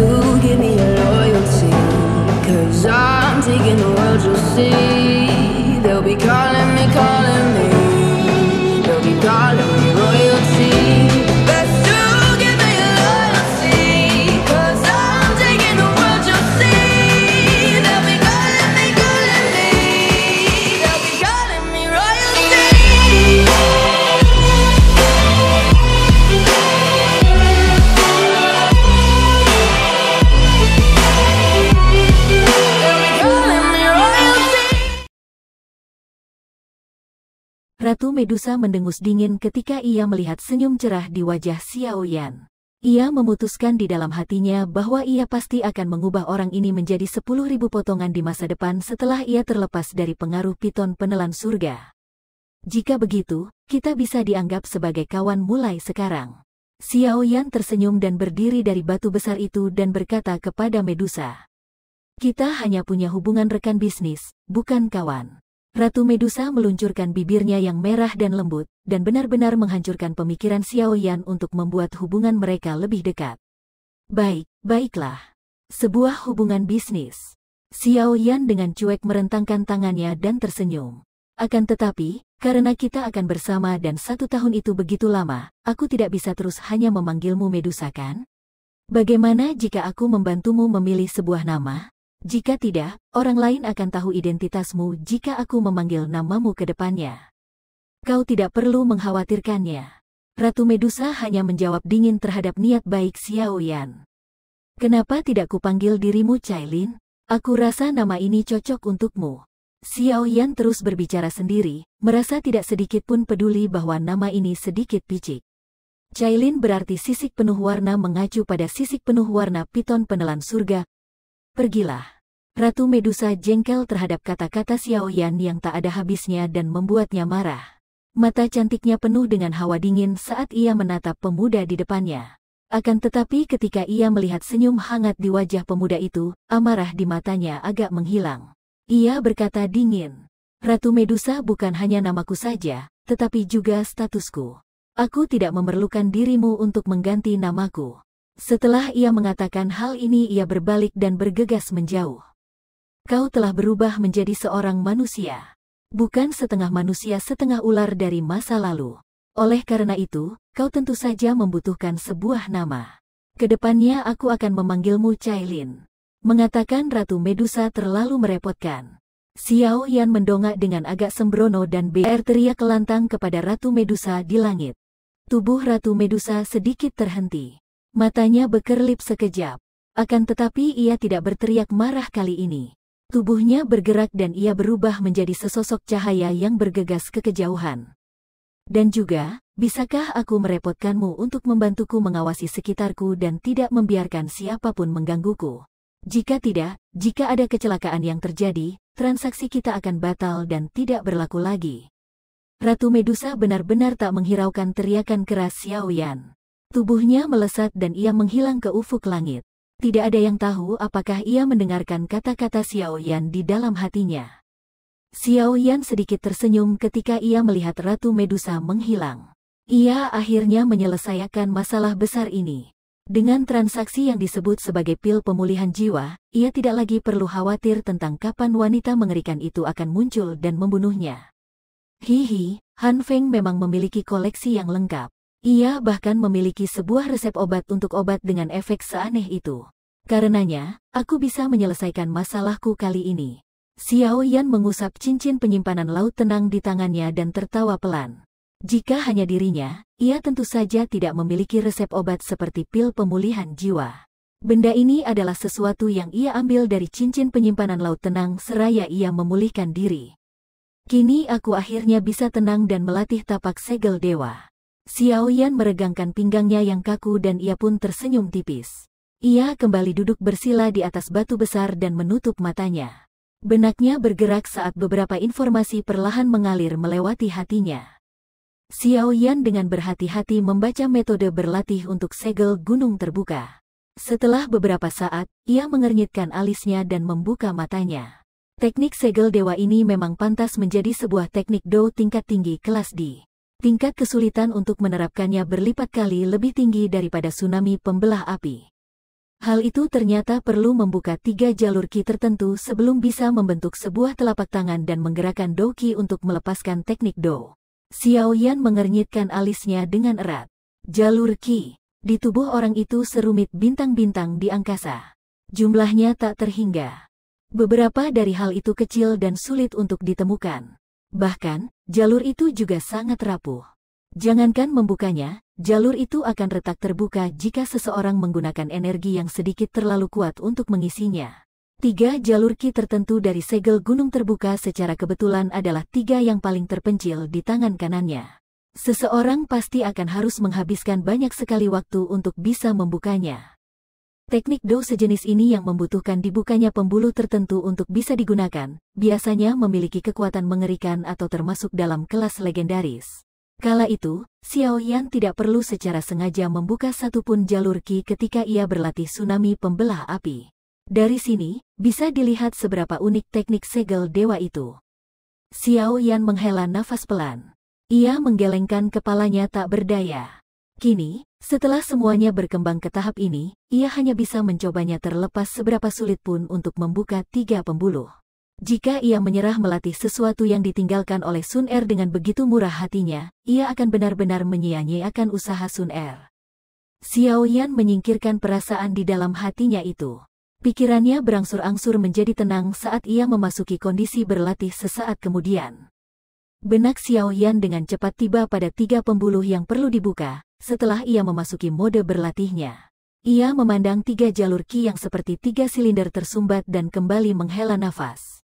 to give me your loyalty. Cause I'm taking the world, you'll see. Batu Medusa mendengus dingin ketika ia melihat senyum cerah di wajah Xiao Yan. Ia memutuskan di dalam hatinya bahwa ia pasti akan mengubah orang ini menjadi sepuluh ribu potongan di masa depan setelah ia terlepas dari pengaruh piton penelan surga. Jika begitu, kita bisa dianggap sebagai kawan mulai sekarang. Xiao Yan tersenyum dan berdiri dari batu besar itu dan berkata kepada Medusa. Kita hanya punya hubungan rekan bisnis, bukan kawan. Ratu Medusa meluncurkan bibirnya yang merah dan lembut, dan benar-benar menghancurkan pemikiran Xiao Yan untuk membuat hubungan mereka lebih dekat. Baik, baiklah. Sebuah hubungan bisnis. Xiao Yan dengan cuek merentangkan tangannya dan tersenyum. Akan tetapi, karena kita akan bersama dan satu tahun itu begitu lama, aku tidak bisa terus hanya memanggilmu Medusa kan? Bagaimana jika aku membantumu memilih sebuah nama? Jika tidak, orang lain akan tahu identitasmu jika aku memanggil namamu ke depannya. Kau tidak perlu mengkhawatirkannya. Ratu Medusa hanya menjawab dingin terhadap niat baik Xiao Yan. Kenapa tidak kupanggil dirimu Cailin? Aku rasa nama ini cocok untukmu. Xiao Yan terus berbicara sendiri, merasa tidak sedikit pun peduli bahwa nama ini sedikit picik. Cailin berarti sisik penuh warna mengacu pada sisik penuh warna piton penelan surga. Pergilah. Ratu Medusa jengkel terhadap kata-kata Xiaoyan yang tak ada habisnya dan membuatnya marah. Mata cantiknya penuh dengan hawa dingin saat ia menatap pemuda di depannya. Akan tetapi ketika ia melihat senyum hangat di wajah pemuda itu, amarah di matanya agak menghilang. Ia berkata dingin, Ratu Medusa bukan hanya namaku saja, tetapi juga statusku. Aku tidak memerlukan dirimu untuk mengganti namaku. Setelah ia mengatakan hal ini ia berbalik dan bergegas menjauh. Kau telah berubah menjadi seorang manusia. Bukan setengah manusia setengah ular dari masa lalu. Oleh karena itu, kau tentu saja membutuhkan sebuah nama. Kedepannya aku akan memanggilmu Cailin. Mengatakan Ratu Medusa terlalu merepotkan. Xiao Yan mendongak dengan agak sembrono dan BR teriak lantang kepada Ratu Medusa di langit. Tubuh Ratu Medusa sedikit terhenti. Matanya bekerlip sekejap. Akan tetapi ia tidak berteriak marah kali ini. Tubuhnya bergerak dan ia berubah menjadi sesosok cahaya yang bergegas ke kejauhan. Dan juga, bisakah aku merepotkanmu untuk membantuku mengawasi sekitarku dan tidak membiarkan siapapun menggangguku? Jika tidak, jika ada kecelakaan yang terjadi, transaksi kita akan batal dan tidak berlaku lagi. Ratu Medusa benar-benar tak menghiraukan teriakan keras Xiaoyan. Tubuhnya melesat dan ia menghilang ke ufuk langit. Tidak ada yang tahu apakah ia mendengarkan kata-kata Xiao Yan di dalam hatinya. Xiao Yan sedikit tersenyum ketika ia melihat Ratu Medusa menghilang. Ia akhirnya menyelesaikan masalah besar ini. Dengan transaksi yang disebut sebagai pil pemulihan jiwa, ia tidak lagi perlu khawatir tentang kapan wanita mengerikan itu akan muncul dan membunuhnya. Hihi, Han Feng memang memiliki koleksi yang lengkap. Ia bahkan memiliki sebuah resep obat untuk obat dengan efek seaneh itu. Karenanya, aku bisa menyelesaikan masalahku kali ini. Xiao Yan mengusap cincin penyimpanan laut tenang di tangannya dan tertawa pelan. Jika hanya dirinya, ia tentu saja tidak memiliki resep obat seperti pil pemulihan jiwa. Benda ini adalah sesuatu yang ia ambil dari cincin penyimpanan laut tenang seraya ia memulihkan diri. Kini aku akhirnya bisa tenang dan melatih tapak segel dewa. Xiao Yan meregangkan pinggangnya yang kaku dan ia pun tersenyum tipis. Ia kembali duduk bersila di atas batu besar dan menutup matanya. Benaknya bergerak saat beberapa informasi perlahan mengalir melewati hatinya. Xiao Yan dengan berhati-hati membaca metode berlatih untuk segel gunung terbuka. Setelah beberapa saat, ia mengernyitkan alisnya dan membuka matanya. Teknik segel dewa ini memang pantas menjadi sebuah teknik Dou tingkat tinggi kelas D tingkat kesulitan untuk menerapkannya berlipat kali lebih tinggi daripada tsunami pembelah api. Hal itu ternyata perlu membuka tiga jalur ki tertentu sebelum bisa membentuk sebuah telapak tangan dan menggerakkan dou ki untuk melepaskan teknik dou. Xiao Yan mengernyitkan alisnya dengan erat. Jalur Ki. Di tubuh orang itu serumit bintang-bintang di angkasa. Jumlahnya tak terhingga. Beberapa dari hal itu kecil dan sulit untuk ditemukan. Bahkan, jalur itu juga sangat rapuh. Jangankan membukanya, jalur itu akan retak terbuka jika seseorang menggunakan energi yang sedikit terlalu kuat untuk mengisinya. Tiga jalur ki tertentu dari segel gunung terbuka secara kebetulan adalah tiga yang paling terpencil di tangan kanannya. Seseorang pasti akan harus menghabiskan banyak sekali waktu untuk bisa membukanya. Teknik do sejenis ini yang membutuhkan dibukanya pembuluh tertentu untuk bisa digunakan, biasanya memiliki kekuatan mengerikan atau termasuk dalam kelas legendaris. Kala itu, Xiao Yan tidak perlu secara sengaja membuka satupun jalur Qi ketika ia berlatih tsunami pembelah api. Dari sini, bisa dilihat seberapa unik teknik segel dewa itu. Xiao Yan menghela nafas pelan. Ia menggelengkan kepalanya tak berdaya. Kini, setelah semuanya berkembang ke tahap ini, ia hanya bisa mencobanya terlepas seberapa sulit pun untuk membuka tiga pembuluh. Jika ia menyerah melatih sesuatu yang ditinggalkan oleh Sun Er dengan begitu murah hatinya, ia akan benar-benar menyia-nyiakan usaha Sun Er. Xiao Yan menyingkirkan perasaan di dalam hatinya itu. Pikirannya berangsur-angsur menjadi tenang saat ia memasuki kondisi berlatih sesaat kemudian. Benak Xiao Yan dengan cepat tiba pada tiga pembuluh yang perlu dibuka, setelah ia memasuki mode berlatihnya. Ia memandang tiga jalur Qi yang seperti tiga silinder tersumbat dan kembali menghela nafas.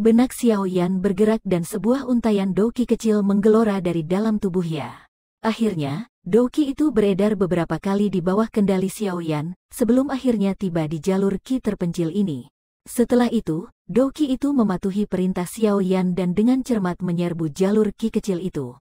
Benak Xiao Yan bergerak dan sebuah untayan Doki kecil menggelora dari dalam tubuhnya. Akhirnya, Doki itu beredar beberapa kali di bawah kendali Xiao Yan sebelum akhirnya tiba di jalur Qi terpencil ini. Setelah itu, Doki itu mematuhi perintah Xiao Yan dan dengan cermat menyerbu jalur Ki kecil itu.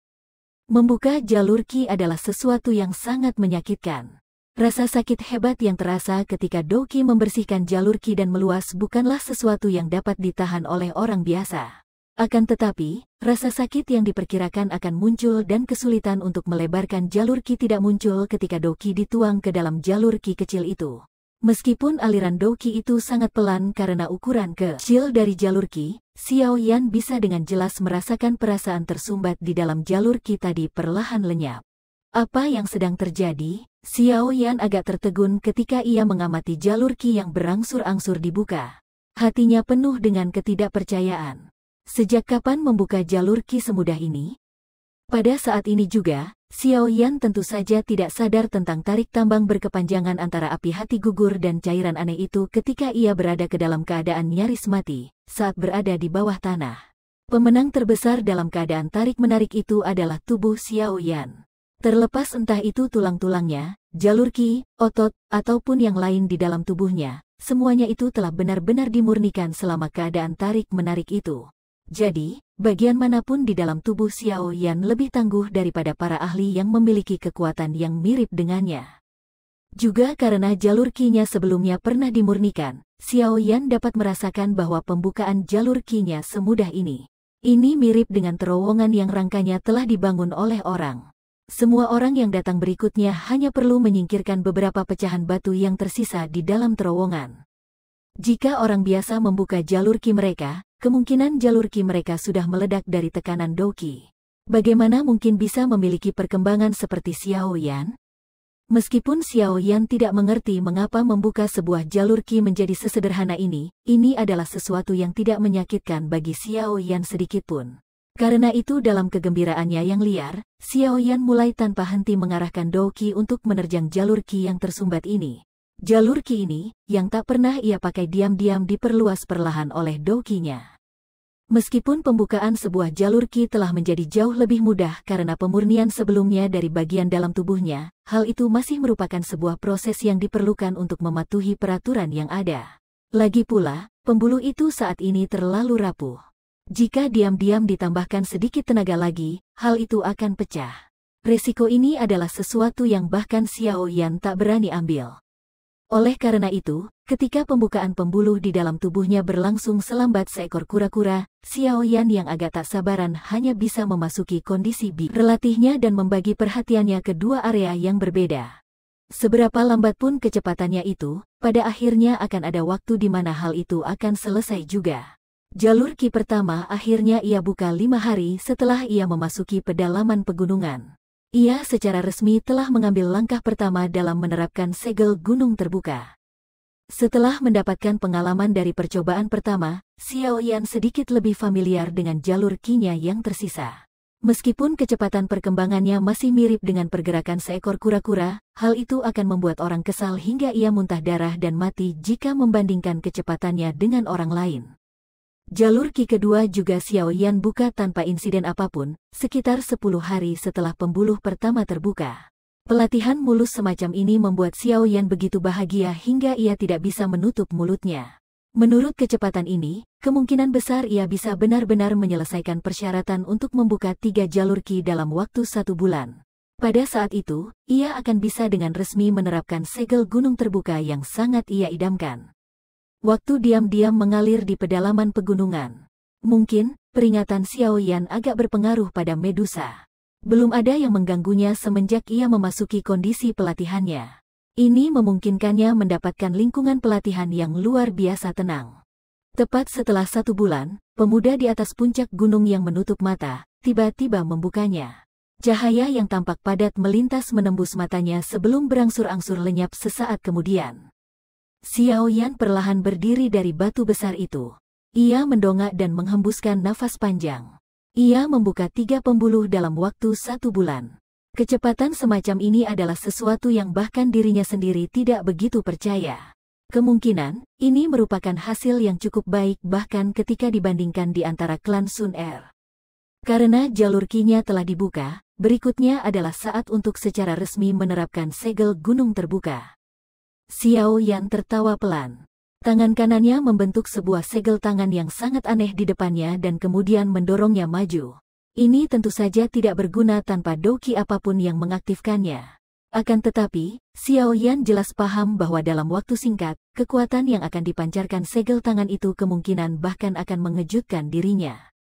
Membuka jalur Ki adalah sesuatu yang sangat menyakitkan. Rasa sakit hebat yang terasa ketika Doki membersihkan jalur Ki dan meluas bukanlah sesuatu yang dapat ditahan oleh orang biasa. Akan tetapi, rasa sakit yang diperkirakan akan muncul dan kesulitan untuk melebarkan jalur Ki tidak muncul ketika Doki dituang ke dalam jalur Ki kecil itu. Meskipun aliran Douqi itu sangat pelan karena ukuran kecil dari jalur Qi, Xiao Yan bisa dengan jelas merasakan perasaan tersumbat di dalam jalur Qi tadi perlahan lenyap. Apa yang sedang terjadi? Xiao Yan agak tertegun ketika ia mengamati jalur Qi yang berangsur-angsur dibuka. Hatinya penuh dengan ketidakpercayaan. Sejak kapan membuka jalur Qi semudah ini? Pada saat ini juga, Xiao Yan tentu saja tidak sadar tentang tarik tambang berkepanjangan antara api hati gugur dan cairan aneh itu ketika ia berada ke dalam keadaan nyaris mati, saat berada di bawah tanah. Pemenang terbesar dalam keadaan tarik-menarik itu adalah tubuh Xiao Yan. Terlepas entah itu tulang-tulangnya, jalur ki, otot, ataupun yang lain di dalam tubuhnya, semuanya itu telah benar-benar dimurnikan selama keadaan tarik-menarik itu. Jadi, Bagian manapun di dalam tubuh Xiao Yan lebih tangguh daripada para ahli yang memiliki kekuatan yang mirip dengannya. Juga karena jalur kinya sebelumnya pernah dimurnikan, Xiao Yan dapat merasakan bahwa pembukaan jalur kinya semudah ini. Ini mirip dengan terowongan yang rangkanya telah dibangun oleh orang. Semua orang yang datang berikutnya hanya perlu menyingkirkan beberapa pecahan batu yang tersisa di dalam terowongan. Jika orang biasa membuka jalur ki mereka, Kemungkinan jalur Qi mereka sudah meledak dari tekanan Doki. Bagaimana mungkin bisa memiliki perkembangan seperti Xiao Yan? Meskipun Xiao Yan tidak mengerti mengapa membuka sebuah jalur Qi menjadi sesederhana ini, ini adalah sesuatu yang tidak menyakitkan bagi Xiao Yan sedikitpun. Karena itu dalam kegembiraannya yang liar, Xiao Yan mulai tanpa henti mengarahkan Doki untuk menerjang jalur Qi yang tersumbat ini. Jalur Qi ini, yang tak pernah ia pakai diam-diam diperluas perlahan oleh nya. Meskipun pembukaan sebuah jalur Qi telah menjadi jauh lebih mudah karena pemurnian sebelumnya dari bagian dalam tubuhnya, hal itu masih merupakan sebuah proses yang diperlukan untuk mematuhi peraturan yang ada. Lagi pula, pembuluh itu saat ini terlalu rapuh. Jika diam-diam ditambahkan sedikit tenaga lagi, hal itu akan pecah. Resiko ini adalah sesuatu yang bahkan Xiao Yan tak berani ambil. Oleh karena itu, ketika pembukaan pembuluh di dalam tubuhnya berlangsung selambat seekor kura-kura, Xiao Yan yang agak tak sabaran hanya bisa memasuki kondisi bi relatifnya dan membagi perhatiannya ke dua area yang berbeda. Seberapa lambat pun kecepatannya itu, pada akhirnya akan ada waktu di mana hal itu akan selesai juga. Jalur Ki pertama akhirnya ia buka lima hari setelah ia memasuki pedalaman pegunungan. Ia secara resmi telah mengambil langkah pertama dalam menerapkan segel gunung terbuka. Setelah mendapatkan pengalaman dari percobaan pertama, Xiao Yan sedikit lebih familiar dengan jalur kinya yang tersisa. Meskipun kecepatan perkembangannya masih mirip dengan pergerakan seekor kura-kura, hal itu akan membuat orang kesal hingga ia muntah darah dan mati jika membandingkan kecepatannya dengan orang lain. Jalur Ki kedua juga Xiao Yan buka tanpa insiden apapun, sekitar 10 hari setelah pembuluh pertama terbuka. Pelatihan mulus semacam ini membuat Xiao Yan begitu bahagia hingga ia tidak bisa menutup mulutnya. Menurut kecepatan ini, kemungkinan besar ia bisa benar-benar menyelesaikan persyaratan untuk membuka tiga jalur Ki dalam waktu satu bulan. Pada saat itu, ia akan bisa dengan resmi menerapkan segel gunung terbuka yang sangat ia idamkan. Waktu diam-diam mengalir di pedalaman pegunungan. Mungkin, peringatan Xiao Yan agak berpengaruh pada Medusa. Belum ada yang mengganggunya semenjak ia memasuki kondisi pelatihannya. Ini memungkinkannya mendapatkan lingkungan pelatihan yang luar biasa tenang. Tepat setelah satu bulan, pemuda di atas puncak gunung yang menutup mata, tiba-tiba membukanya. Cahaya yang tampak padat melintas menembus matanya sebelum berangsur-angsur lenyap sesaat kemudian. Xiao Yan perlahan berdiri dari batu besar itu. Ia mendongak dan menghembuskan nafas panjang. Ia membuka tiga pembuluh dalam waktu satu bulan. Kecepatan semacam ini adalah sesuatu yang bahkan dirinya sendiri tidak begitu percaya. Kemungkinan, ini merupakan hasil yang cukup baik bahkan ketika dibandingkan di antara klan Sun Er. Karena jalur kinya telah dibuka, berikutnya adalah saat untuk secara resmi menerapkan segel gunung terbuka. Xiao Yan tertawa pelan. Tangan kanannya membentuk sebuah segel tangan yang sangat aneh di depannya dan kemudian mendorongnya maju. Ini tentu saja tidak berguna tanpa doki apapun yang mengaktifkannya. Akan tetapi, Xiao Yan jelas paham bahwa dalam waktu singkat, kekuatan yang akan dipancarkan segel tangan itu kemungkinan bahkan akan mengejutkan dirinya.